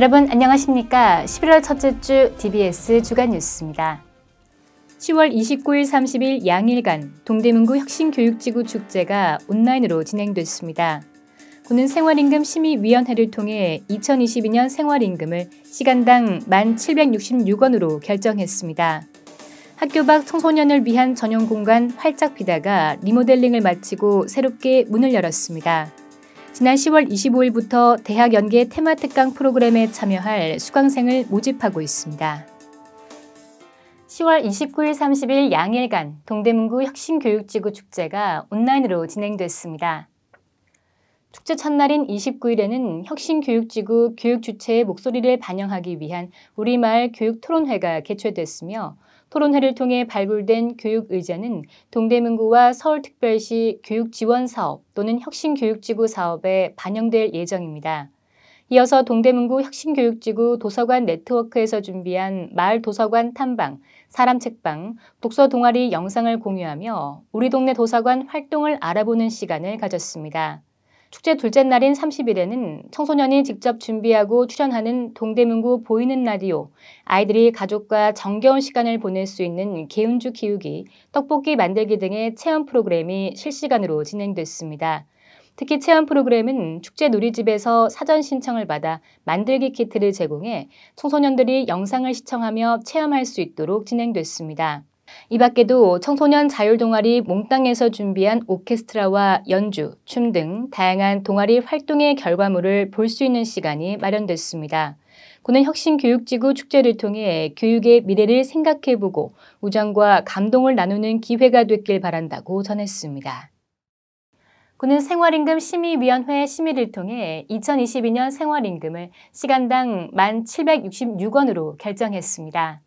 여러분 안녕하십니까? 11월 첫째 주 DBS 주간 뉴스입니다. 10월 29일 30일 양일간 동대문구 혁신교육지구 축제가 온라인으로 진행됐습니다. 구는 생활임금 심의위원회를 통해 2022년 생활임금을 시간당 1,766원으로 결정했습니다. 학교 밖 청소년을 위한 전용 공간 활짝 비다가 리모델링을 마치고 새롭게 문을 열었습니다. 지난 10월 25일부터 대학 연계 테마 특강 프로그램에 참여할 수강생을 모집하고 있습니다. 10월 29일 30일 양일간 동대문구 혁신교육지구 축제가 온라인으로 진행됐습니다. 축제 첫날인 29일에는 혁신교육지구 교육 주체의 목소리를 반영하기 위한 우리말 교육 토론회가 개최됐으며 토론회를 통해 발굴된 교육 의제는 동대문구와 서울특별시 교육지원사업 또는 혁신교육지구 사업에 반영될 예정입니다. 이어서 동대문구 혁신교육지구 도서관 네트워크에서 준비한 마을 도서관 탐방, 사람 책방, 독서 동아리 영상을 공유하며 우리 동네 도서관 활동을 알아보는 시간을 가졌습니다. 축제 둘째 날인 30일에는 청소년이 직접 준비하고 출연하는 동대문구 보이는 라디오, 아이들이 가족과 정겨운 시간을 보낼 수 있는 개운주 키우기, 떡볶이 만들기 등의 체험 프로그램이 실시간으로 진행됐습니다. 특히 체험 프로그램은 축제 놀이집에서 사전 신청을 받아 만들기 키트를 제공해 청소년들이 영상을 시청하며 체험할 수 있도록 진행됐습니다. 이 밖에도 청소년 자율동아리 몽땅에서 준비한 오케스트라와 연주, 춤 등 다양한 동아리 활동의 결과물을 볼 수 있는 시간이 마련됐습니다. 고는 혁신교육지구 축제를 통해 교육의 미래를 생각해보고 우정과 감동을 나누는 기회가 됐길 바란다고 전했습니다. 군은 생활임금 심의위원회 심의를 통해 2022년 생활임금을 시간당 1,766원으로 결정했습니다.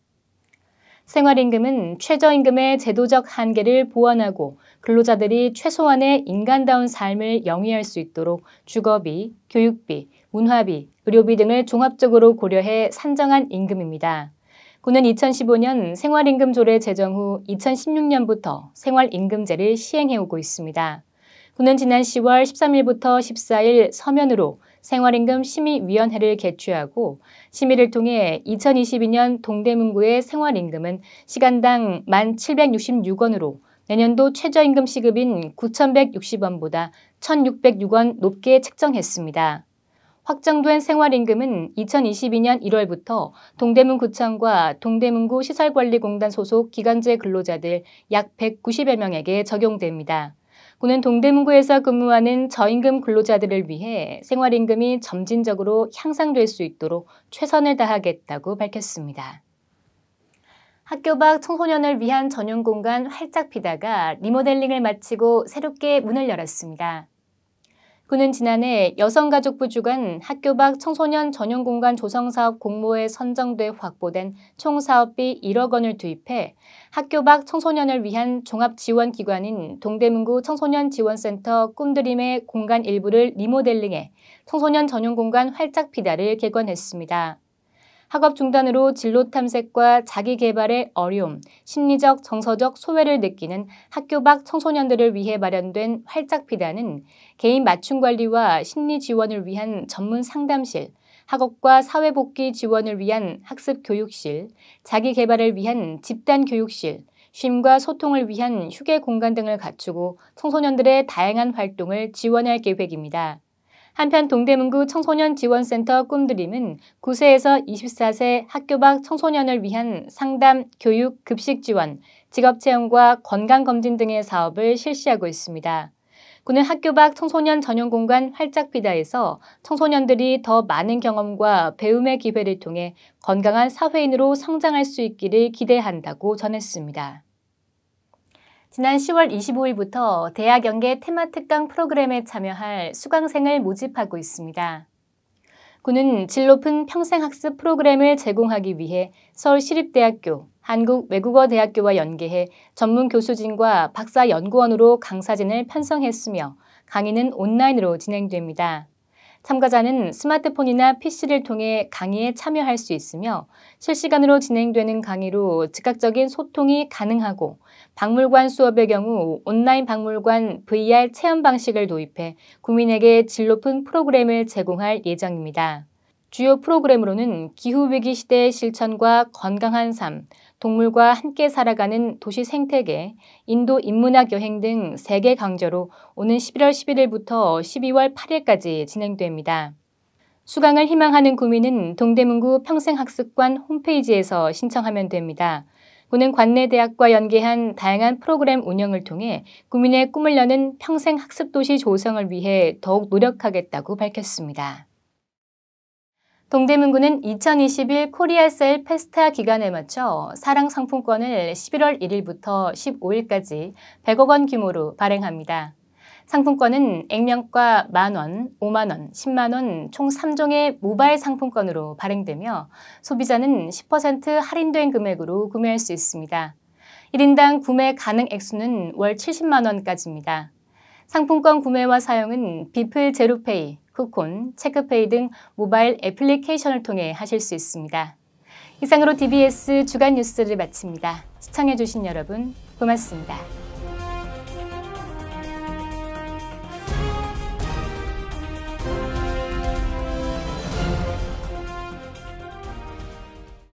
생활임금은 최저임금의 제도적 한계를 보완하고 근로자들이 최소한의 인간다운 삶을 영위할 수 있도록 주거비, 교육비, 문화비, 의료비 등을 종합적으로 고려해 산정한 임금입니다. 군은 2015년 생활임금조례 제정 후 2016년부터 생활임금제를 시행해오고 있습니다. 군은 지난 10월 13일부터 14일 서면으로 생활임금 심의위원회를 개최하고 심의를 통해 2022년 동대문구의 생활임금은 시간당 1,766원으로 내년도 최저임금 시급인 9,160원보다 1,606원 높게 책정했습니다. 확정된 생활임금은 2022년 1월부터 동대문구청과 동대문구 시설관리공단 소속 기간제 근로자들 약 190여 명에게 적용됩니다. 그는 동대문구에서 근무하는 저임금 근로자들을 위해 생활임금이 점진적으로 향상될 수 있도록 최선을 다하겠다고 밝혔습니다. 학교 밖 청소년을 위한 전용 공간 활짝 피다가 리모델링을 마치고 새롭게 문을 열었습니다. 그는 지난해 여성가족부 주관 학교 밖 청소년 전용 공간 조성 사업 공모에 선정돼 확보된 총 사업비 1억 원을 투입해 학교 밖 청소년을 위한 종합 지원 기관인 동대문구 청소년 지원센터 꿈드림의 공간 일부를 리모델링해 청소년 전용 공간 활짝 피다를 개관했습니다. 학업 중단으로 진로 탐색과 자기 개발의 어려움, 심리적, 정서적 소외를 느끼는 학교 밖 청소년들을 위해 마련된 활짝피다는 개인 맞춤 관리와 심리 지원을 위한 전문 상담실, 학업과 사회복귀 지원을 위한 학습교육실, 자기개발을 위한 집단교육실, 쉼과 소통을 위한 휴게 공간 등을 갖추고 청소년들의 다양한 활동을 지원할 계획입니다. 한편 동대문구 청소년 지원센터 꿈드림은 9세에서 24세 학교 밖 청소년을 위한 상담, 교육, 급식 지원, 직업 체험과 건강 검진 등의 사업을 실시하고 있습니다. 군은 학교 밖 청소년 전용 공간 활짝 피다에서 청소년들이 더 많은 경험과 배움의 기회를 통해 건강한 사회인으로 성장할 수 있기를 기대한다고 전했습니다. 지난 10월 25일부터 대학 연계 테마특강 프로그램에 참여할 수강생을 모집하고 있습니다. 군은 질 높은 평생학습 프로그램을 제공하기 위해 서울시립대학교, 한국외국어대학교와 연계해 전문 교수진과 박사 연구원으로 강사진을 편성했으며 강의는 온라인으로 진행됩니다. 참가자는 스마트폰이나 PC를 통해 강의에 참여할 수 있으며 실시간으로 진행되는 강의로 즉각적인 소통이 가능하고 박물관 수업의 경우 온라인 박물관 VR 체험 방식을 도입해 국민에게 질 높은 프로그램을 제공할 예정입니다. 주요 프로그램으로는 기후위기 시대의 실천과 건강한 삶, 동물과 함께 살아가는 도시 생태계, 인도 인문학 여행 등 세계 강좌로 오는 11월 11일부터 12월 8일까지 진행됩니다. 수강을 희망하는 구민은 동대문구 평생학습관 홈페이지에서 신청하면 됩니다. 군는 관내 대학과 연계한 다양한 프로그램 운영을 통해 구민의 꿈을 여는 평생학습도시 조성을 위해 더욱 노력하겠다고 밝혔습니다. 동대문구는 2021 코리아셀 페스타 기간에 맞춰 사랑 상품권을 11월 1일부터 15일까지 100억 원 규모로 발행합니다. 상품권은 액면가 만원, 5만원, 10만원 총 3종의 모바일 상품권으로 발행되며 소비자는 10% 할인된 금액으로 구매할 수 있습니다. 1인당 구매 가능 액수는 월 70만원까지입니다. 상품권 구매와 사용은 비플 제로페이, 쿠콘 체크페이 등 모바일 애플리케이션을 통해 하실 수 있습니다. 이상으로 DBS 주간 뉴스를 마칩니다. 시청해주신 여러분 고맙습니다.